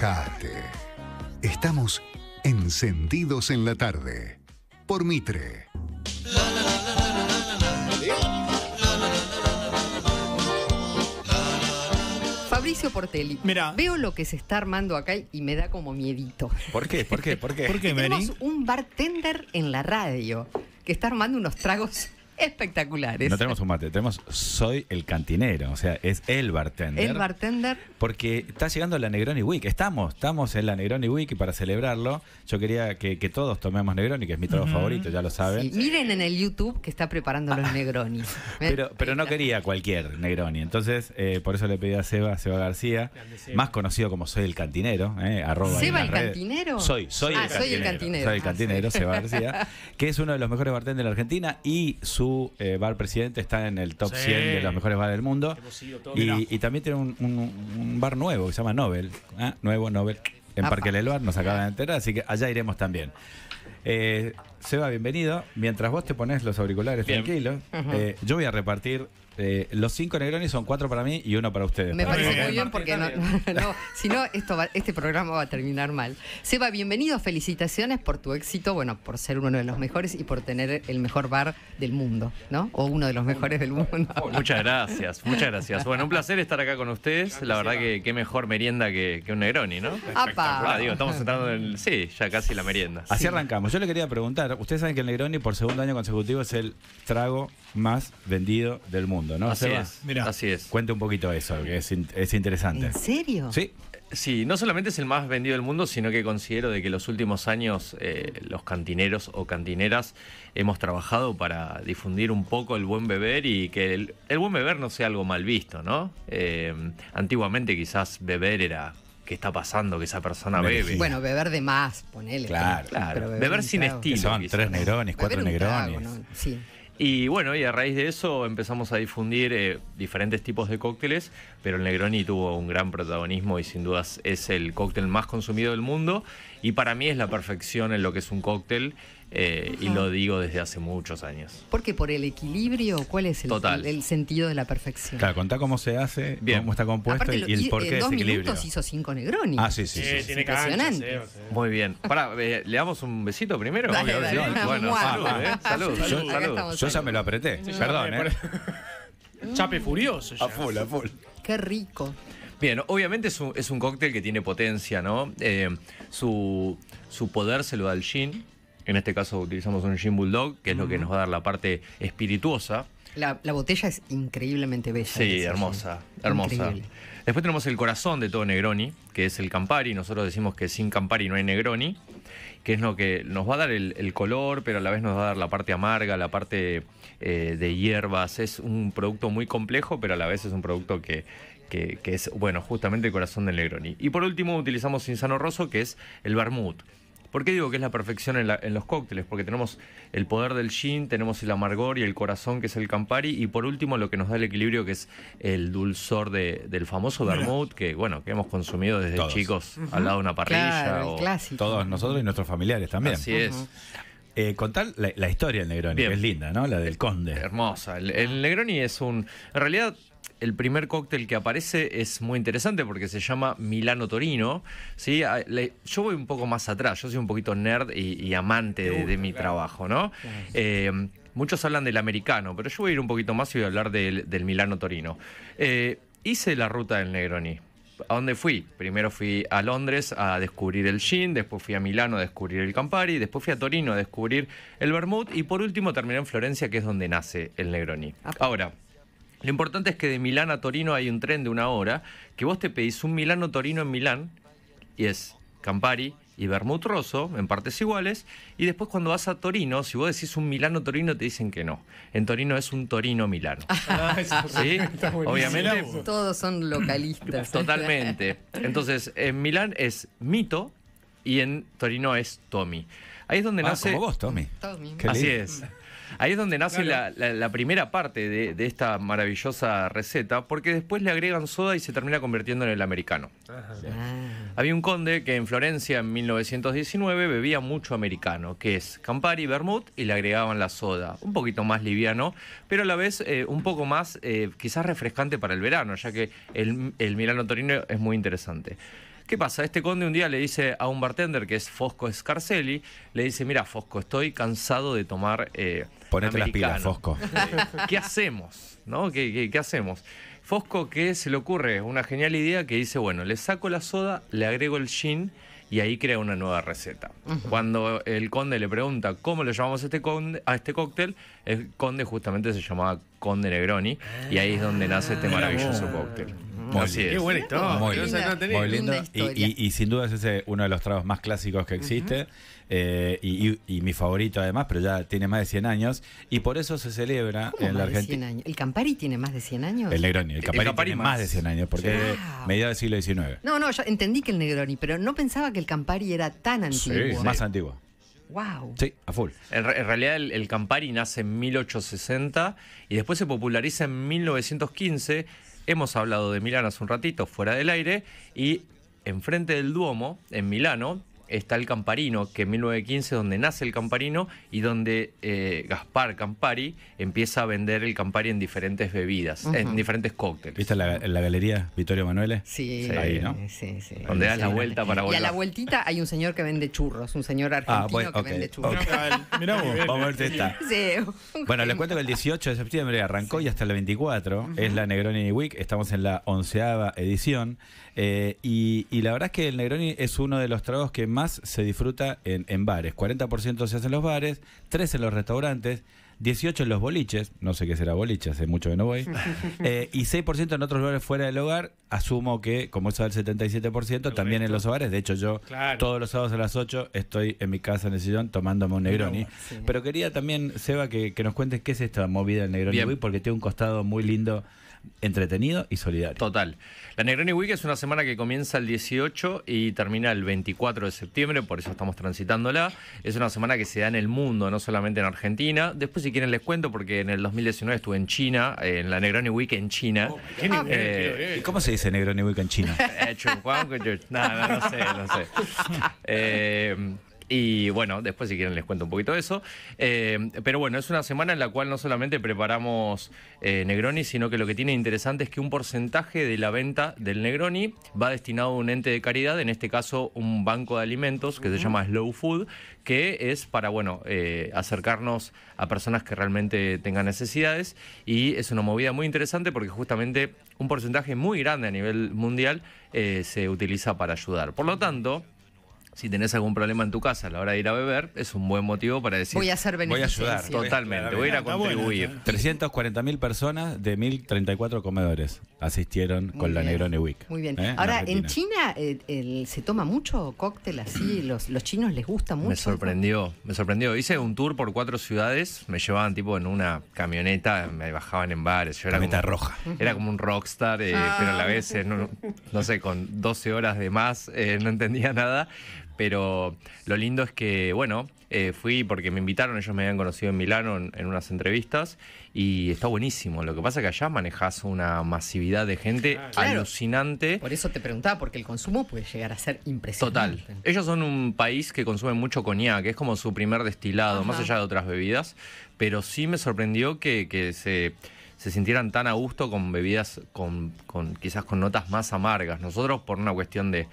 Relajate. Estamos encendidos en la tarde. Por Mitre. Fabricio Portelli. Mira. Veo lo que se está armando acá y me da como miedito. ¿Por qué? ¿Por qué? ¿Por qué? ¿Por qué, Tenemos un bartender en la radio que está armando unos tragos espectaculares. No tenemos un mate, tenemos soy el cantinero, o sea, es el bartender. El bartender. Porque está llegando la Negroni Week, estamos, estamos en la Negroni Week y para celebrarlo yo quería que, todos tomemos Negroni, que es mi trago favorito, ya lo saben. Miren en el YouTube que está preparando los Negroni. pero, pero no quería cualquier Negroni, entonces eh, por eso le pedí a Seba, Seba García, más conocido como soy el cantinero, eh, arroba. ¿Seba el cantinero? Soy, soy, ah, el cantinero. Soy el ah, cantinero, Seba García, que es uno de los mejores bartenders de la Argentina y su bar eh, presidente está en el top 100 de los mejores bares del mundo. Y, también tiene un, bar nuevo que se llama Nobel. ¿ah? Nuevo Nobel en Parque Parque Bar nos acaba de enterar, así que allá iremos también. Eh, Seba, bienvenido. Mientras vos te pones los auriculares tranquilo tranquilos, eh, yo voy a repartir eh, los cinco Negroni son cuatro para mí y uno para ustedes. Me parece muy bien porque no, si no, este programa va a terminar mal. Seba, bienvenido, felicitaciones por tu éxito, bueno, por ser uno de los mejores y por tener el mejor bar del mundo, ¿no? O uno de los mejores del mundo. Muchas gracias, muchas gracias. Bueno, un placer estar acá con ustedes. La verdad que qué mejor merienda que, un Negroni, ¿no? Ah, digo, estamos entrando en sí, ya casi la merienda. Así arrancamos. Yo le quería preguntar, ustedes saben que el Negroni por segundo año consecutivo es el trago más vendido del mundo. Así es, Mira. Cuente un poquito eso, que es, interesante. ¿En serio? Sí. Sí, no solamente es el más vendido del mundo, sino que considero de que los últimos años eh, los cantineros o cantineras hemos trabajado para difundir un poco el buen beber y que el, buen beber no sea algo mal visto, ¿no? Eh, antiguamente quizás beber era qué está pasando que esa persona bebe. Bueno, beber de más, ponele. Claro, beber, sin estilo. Son tres negrones, cuatro negrones. Y bueno, y a raíz de eso empezamos a difundir eh, diferentes tipos de cócteles, pero el Negroni tuvo un gran protagonismo y sin dudas es el cóctel más consumido del mundo. Y para mí es la perfección en lo que es un cóctel. Eh, y lo digo desde hace muchos años. ¿Por qué? ¿Por el equilibrio? ¿Cuál es el, el, sentido de la perfección? Claro, contá cómo se hace, cómo está compuesto y, el por qué en dos ese equilibrio. hizo cinco Negroni. Ah, sí, sí. sí, Tiene que Muy bien. Pará, eh, ¿le damos un besito primero? Bueno, eh. salud, salud, Yo ya me lo apreté, perdón, Chape furioso. A full, a full. Qué rico. Bien, obviamente es un, cóctel que tiene potencia, ¿no? su, su poder se lo da al gin en este caso utilizamos un Gin Bulldog, que es lo que nos va a dar la parte espirituosa. La, botella es increíblemente bella. Sí, hermosa, hermosa. Después tenemos el corazón de todo Negroni, que es el Campari. Nosotros decimos que sin Campari no hay Negroni, que es lo que nos va a dar el, color, pero a la vez nos va a dar la parte amarga, la parte eh, de hierbas. Es un producto muy complejo, pero a la vez es un producto que, es, bueno, justamente el corazón del Negroni. Y por último utilizamos Insano Rosso, que es el Vermouth. ¿Por qué digo que es la perfección en, los cócteles? Porque tenemos el poder del gin, tenemos el amargor y el corazón que es el Campari y por último lo que nos da el equilibrio que es el dulzor de, del famoso vermouth que bueno que hemos consumido desde chicos al lado de una parrilla. Todos nosotros y nuestros familiares también. Así es. Eh, contar la, historia del Negroni, que es linda, ¿no? La del Conde. Hermosa. El, Negroni es un. En realidad, el primer cóctel que aparece es muy interesante porque se llama Milano Torino. ¿sí? Ah, yo voy un poco más atrás, yo soy un poquito nerd y, amante de, mi trabajo, ¿no? Eh, muchos hablan del americano, pero yo voy a ir un poquito más y voy a hablar del, Milano Torino. Eh, hice la ruta del Negroni. ¿A dónde fui? Primero fui a Londres a descubrir el gin, después fui a Milano a descubrir el Campari, después fui a Torino a descubrir el Bermud, y por último terminé en Florencia, que es donde nace el Negroni. Ahora, lo importante es que de Milán a Torino hay un tren de una hora, que vos te pedís un Milano-Torino en Milán y es Campari, y vermut rosso en partes iguales. Y después cuando vas a Torino, si vos decís un Milano-Torino, te dicen que no. En Torino es un Torino-Milano. Ah, ah, Obviamente. Todos son localistas. Totalmente. Entonces, en Milán es mito y en Torino es Tommy. Ahí es donde ah, nace. vos, Tommy. Así es. Ahí es donde nace la, primera parte de, esta maravillosa receta, porque después le agregan soda y se termina convirtiendo en el americano. Ah. Había un conde que en Florencia en 1919 bebía mucho americano, que es Campari, Vermouth y le agregaban la soda. Un poquito más liviano, pero a la vez eh, un poco más eh, quizás refrescante para el verano, ya que el, el Milano Torino es muy interesante. ¿Qué pasa? Este conde un día le dice a un bartender que es Fosco Scarcelli, le dice, mira Fosco, estoy cansado de tomar... Eh, Ponete las pilas, Fosco. Eh, ¿Qué hacemos? ¿No? ¿Qué, hacemos? Fosco, ¿qué se le ocurre? Una genial idea que dice, bueno, le saco la soda, le agrego el gin y ahí crea una nueva receta. Cuando el conde le pregunta cómo le llamamos este, conde, a este cóctel, el conde justamente se llamaba Conde Negroni y ahí es donde nace este ah, maravilloso cóctel. Muy Muy, Y, sin duda es ese uno de los tragos más clásicos que existe. Eh, y, mi favorito además, pero ya tiene más de 100 años. Y por eso se celebra en la Argentina. ¿El Campari tiene más de 100 años? El Negroni. El Campari, tiene más. de 100 años, porque es mediados del siglo XIX. No, no, yo entendí que el Negroni, pero no pensaba que el Campari era tan antiguo. más antiguo. ¡Wow! Sí, a full. En, realidad el, el, Campari nace en 1860 y después se populariza en 1915. Hemos hablado de Milán hace un ratito, fuera del aire, y enfrente del Duomo, en Milano, está el Camparino, que en 1915 donde nace el Camparino y donde eh, Gaspar Campari empieza a vender el Campari en diferentes bebidas, en diferentes cócteles. ¿Viste la, la galería Vittorio Emanuele? Sí, sí, sí. Donde das la vuelta para volver. Y a la vueltita hay un señor que vende churros, un señor ah, argentino que vende churros. Mirá vos, vamos a ver si Bueno, les cuento que el 18 de septiembre arrancó y hasta el 24 es la Negroni Week, estamos en la onceava edición eh, y, y la verdad es que el Negroni es uno de los tragos que más más se disfruta en, bares. 40% se hace en los bares, 3 en los restaurantes, 18 en los boliches, no sé qué será boliche, hace mucho que no voy, eh, y 6% en otros lugares fuera del hogar. Asumo que, como eso es el 77%, también en los hogares. De hecho, yo todos los sábados a las 8 estoy en mi casa en el sillón tomándome un Negroni. Pero quería también, Seba, que, nos cuentes qué es esta movida del Negroni, porque tiene un costado muy lindo entretenido y solidario. Total. La Negroni Week es una semana que comienza el 18 y termina el 24 de septiembre, por eso estamos transitándola. Es una semana que se da en el mundo, no solamente en Argentina. Después, si quieren, les cuento, porque en el 2019 estuve en China, en la Negroni Week en China. Oh, eh, cómo se dice Negroni Week en China? Eh, no, no, no sé, no sé. Eh, y bueno, después si quieren les cuento un poquito de eso. Eh, pero bueno, es una semana en la cual no solamente preparamos eh, Negroni, sino que lo que tiene interesante es que un porcentaje de la venta del Negroni va destinado a un ente de caridad, en este caso un banco de alimentos que se llama Slow Food, que es para, bueno, eh, acercarnos a personas que realmente tengan necesidades. Y es una movida muy interesante porque justamente un porcentaje muy grande a nivel mundial se utiliza para ayudar. Por lo tanto si tenés algún problema en tu casa a la hora de ir a beber, es un buen motivo para decir... Voy a ayudar. Totalmente, voy a ir a contribuir. 340.000 personas de 1.034 comedores asistieron con la Negroni Week. Muy bien. ¿eh? Ahora, en, China eh, se toma mucho cóctel así, los, chinos les gusta mucho. Me sorprendió, me sorprendió. Hice un tour por cuatro ciudades, me llevaban tipo en una camioneta, me bajaban en bares. Yo era Camioneta roja. Era como un rockstar, eh, pero a la vez, no, sé, con 12 horas de más, no entendía nada pero lo lindo es que, bueno, eh, fui porque me invitaron, ellos me habían conocido en Milano en, unas entrevistas y está buenísimo. Lo que pasa es que allá manejas una masividad de gente alucinante. Por eso te preguntaba, porque el consumo puede llegar a ser impresionante. Total. Ellos son un país que consume mucho coñac, que es como su primer destilado, más allá de otras bebidas, pero sí me sorprendió que, que se se sintieran tan a gusto con bebidas con, quizás con notas más amargas. Nosotros por una cuestión de,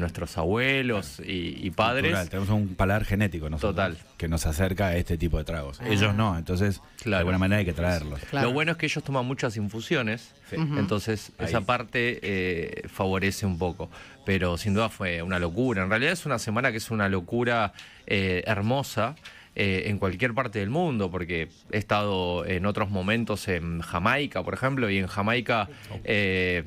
nuestros abuelos y, padres. Tenemos un paladar genético no Total. que nos acerca a este tipo de tragos. Ah. Ellos no, entonces de alguna manera hay que traerlos. Lo bueno es que ellos toman muchas infusiones, entonces esa parte eh, favorece un poco. Pero sin duda fue una locura. En realidad es una semana que es una locura eh, hermosa. Eh, en cualquier parte del mundo, porque he estado en otros momentos en Jamaica, por ejemplo, y en Jamaica... Eh,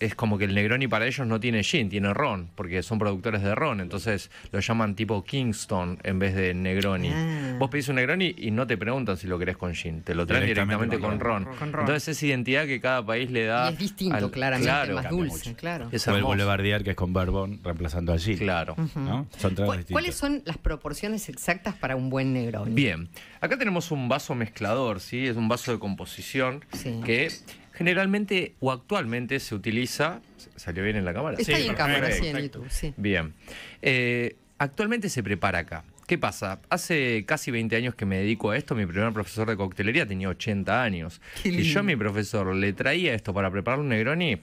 es como que el Negroni para ellos no tiene gin, tiene ron, porque son productores de ron, entonces lo llaman tipo Kingston en vez de Negroni. Ah. Vos pedís un Negroni y no te preguntan si lo querés con gin, te lo traen directamente, con, ron. Entonces esa identidad que cada país le da... es distinto, al, claramente, claro, más dulce, claro. el boulevardier que es con bourbon reemplazando al gin. Claro. son tres ¿Cuáles son las proporciones exactas para un buen Negroni? Bien, acá tenemos un vaso mezclador, ¿sí? Es un vaso de composición que generalmente o actualmente se utiliza. ¿Salió bien en la cámara? Está en cámara, sí, en YouTube. Sí. Bien. Eh, actualmente se prepara acá. ¿Qué pasa? Hace casi 20 años que me dedico a esto. Mi primer profesor de coctelería tenía 80 años. Y yo a mi profesor le traía esto para preparar un Negroni.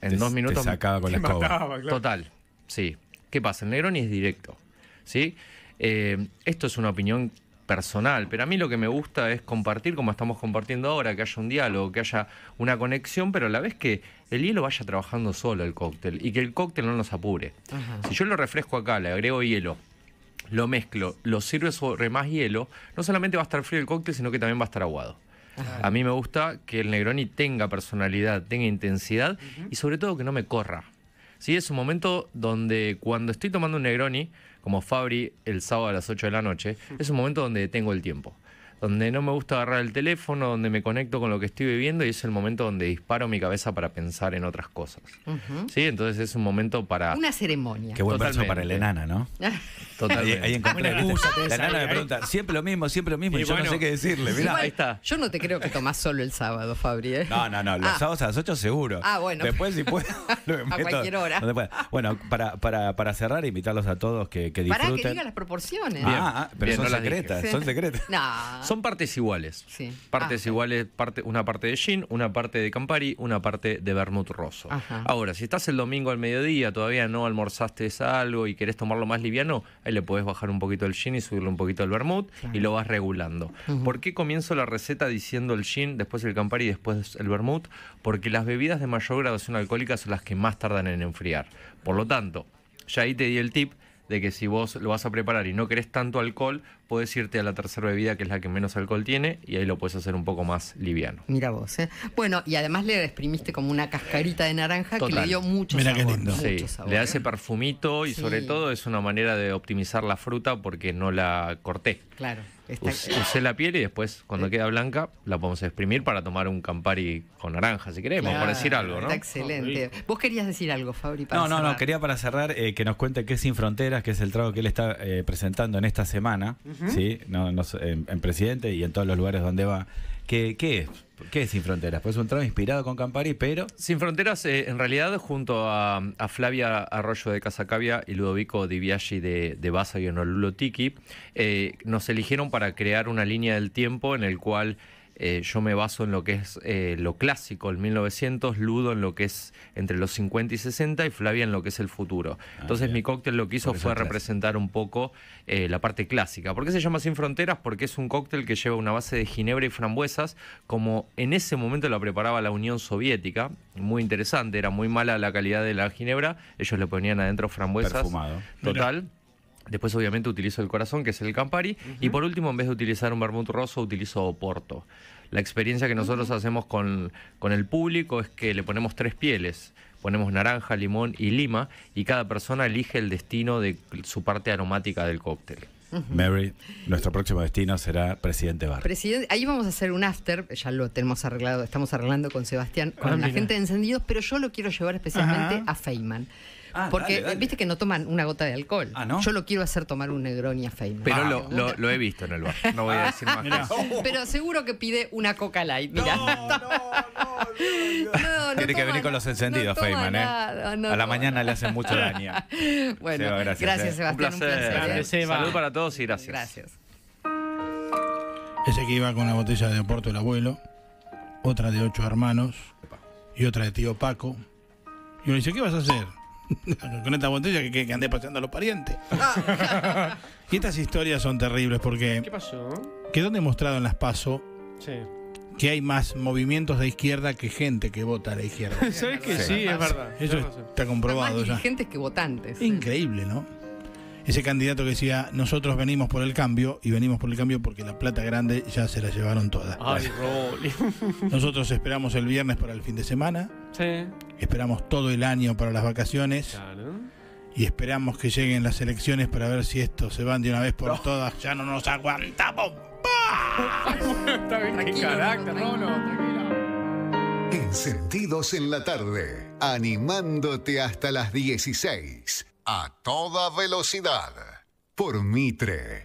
En dos minutos. Te sacaba con la escoba. Total. Sí. ¿Qué pasa? El Negroni es directo. ¿Sí? Eh, esto es una opinión personal, pero a mí lo que me gusta es compartir como estamos compartiendo ahora, que haya un diálogo, que haya una conexión, pero a la vez que el hielo vaya trabajando solo el cóctel y que el cóctel no nos apure. Si yo lo refresco acá, le agrego hielo, lo mezclo, lo sirve sobre más hielo, no solamente va a estar frío el cóctel, sino que también va a estar aguado. A mí me gusta que el Negroni tenga personalidad, tenga intensidad y sobre todo que no me corra. Sí, es un momento donde cuando estoy tomando un Negroni, como Fabri el sábado a las 8 de la noche, es un momento donde tengo el tiempo donde no me gusta agarrar el teléfono, donde me conecto con lo que estoy viviendo y es el momento donde disparo mi cabeza para pensar en otras cosas. ¿Sí? Entonces es un momento para... Una ceremonia. Qué buen Totalmente. para el enana, ¿no? Totalmente. Ahí, ah, la enana me ¿eh? pregunta, siempre lo mismo, siempre lo mismo, y, yo no sé qué decirle. Mirá. ahí está. Yo no te creo que tomás solo el sábado, Fabri. ¿eh? No, no, no, los ah. sábados a las 8 seguro. Ah, bueno. Después si puedo... a cualquier hora. bueno, para, para, para cerrar, invitarlos a todos que, disfruten. Para que digan las proporciones. Ah, ah pero son, son secretas, son secretas. No. Son partes iguales. Sí. Partes ah, iguales, parte, una parte de gin, una parte de Campari, una parte de vermut rosso. Ahora, si estás el domingo al mediodía, todavía no almorzaste algo y querés tomarlo más liviano, ahí le puedes bajar un poquito el gin y subirle un poquito el vermut y lo vas regulando. ¿Por qué comienzo la receta diciendo el gin, después el Campari y después el vermut? Porque las bebidas de mayor graduación alcohólica son las que más tardan en enfriar. Por lo tanto, ya ahí te di el tip de que si vos lo vas a preparar y no querés tanto alcohol, puedes irte a la tercera bebida, que es la que menos alcohol tiene, y ahí lo puedes hacer un poco más liviano. Mira vos, ¿eh? Bueno, y además le exprimiste como una cascarita de naranja que le dio mucho Mira sabor. Qué lindo. mucho sabor, le ¿eh? hace perfumito y sobre todo es una manera de optimizar la fruta porque no la corté. Claro. Está... Usé la piel y después, cuando queda blanca, la podemos exprimir para tomar un Campari con naranja, si queremos, para por decir algo, ¿no? Está excelente. Oh, vos querías decir algo, Fabri, No, no, no, quería para cerrar eh, que nos cuente qué es Sin Fronteras, que es el trago que él está eh, presentando en esta semana. ¿sí? No, en, presidente y en todos los lugares donde va. ¿Qué, qué es? ¿Qué Sin Fronteras? Pues un tramo inspirado con Campari, pero... Sin Fronteras, eh, en realidad, junto a, Flavia Arroyo de Casacabia y Ludovico Di de, de y Honolulu Tiki, eh, nos eligieron para crear una línea del tiempo en el cual eh, yo me baso en lo que es eh, lo clásico, el 1900, Ludo en lo que es entre los 50 y 60 y Flavia en lo que es el futuro. Ah, Entonces mi cóctel lo que hizo fue representar un poco eh, la parte clásica. ¿Por qué se llama Sin Fronteras? Porque es un cóctel que lleva una base de ginebra y frambuesas, como en ese momento la preparaba la Unión Soviética. Muy interesante, era muy mala la calidad de la ginebra, ellos le ponían adentro frambuesas. Total. Después, obviamente, utilizo el corazón, que es el Campari. Y por último, en vez de utilizar un vermut roso, utilizo Oporto. La experiencia que nosotros hacemos con, con el público es que le ponemos tres pieles. Ponemos naranja, limón y lima. Y cada persona elige el destino de su parte aromática del cóctel. Mary, nuestro próximo destino será Presidente Bar. Presidente, ahí vamos a hacer un after, ya lo tenemos arreglado, estamos arreglando con Sebastián, con ah, la gente de Encendidos, pero yo lo quiero llevar especialmente a Feynman. Ah, Porque viste que no toman una gota de alcohol. Ah, Yo lo quiero hacer tomar un Negroni a Feynman. Pero lo, he visto en el bar. No voy a decir más. Pero seguro que pide una Coca Light. No, no, no, Tiene que venir con los encendidos, Feynman. ¿eh? a la mañana le hacen mucho daño. bueno, gracias. Gracias, eh. Sebastián. Un placer. Salud para todos y gracias. Gracias. Ese que iba con una botella de Oporto del abuelo, otra de ocho hermanos y otra de tío Paco. Y uno dice, ¿qué vas a hacer? con esta botella que, que, andé paseando a los parientes. Ah. y estas historias son terribles porque. ¿Qué pasó? Quedó demostrado en las PASO sí. que hay más movimientos de izquierda que gente que vota a la izquierda. ¿Sabes que sí, es verdad? Eso está comprobado ya. Hay gente que votantes. Increíble, ¿no? ese candidato que decía, nosotros venimos por el cambio y venimos por el cambio porque la plata grande ya se la llevaron todas. nosotros esperamos el viernes para el fin de semana, sí. esperamos todo el año para las vacaciones. Claro. Y esperamos que lleguen las elecciones para ver si esto se van de una vez por todas. Ya no nos aguantamos. Está no, En en la Tarde, animándote hasta las 16 a toda velocidad por Mitre